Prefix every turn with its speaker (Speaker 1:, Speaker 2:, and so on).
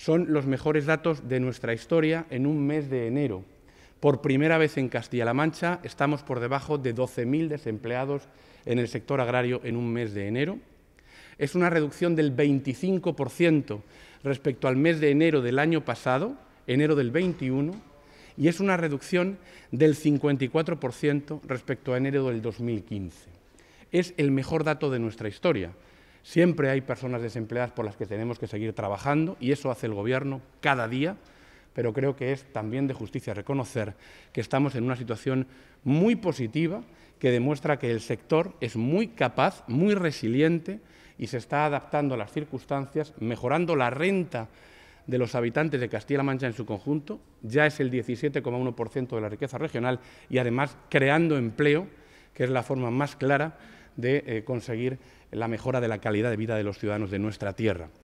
Speaker 1: Son los mejores datos de nuestra historia en un mes de enero. Por primera vez en Castilla-La Mancha estamos por debajo de 12.000 desempleados en el sector agrario en un mes de enero. Es una reducción del 25% respecto al mes de enero del año pasado, enero del 21, y es una reducción del 54% respecto a enero del 2015. Es el mejor dato de nuestra historia. Siempre hay personas desempleadas por las que tenemos que seguir trabajando y eso hace el Gobierno cada día, pero creo que es también de justicia reconocer que estamos en una situación muy positiva que demuestra que el sector es muy capaz, muy resiliente y se está adaptando a las circunstancias, mejorando la renta de los habitantes de Castilla-La Mancha en su conjunto, ya es el 17,1% de la riqueza regional y además creando empleo, que es la forma más clara de eh, conseguir la mejora de la calidad de vida de los ciudadanos de nuestra tierra.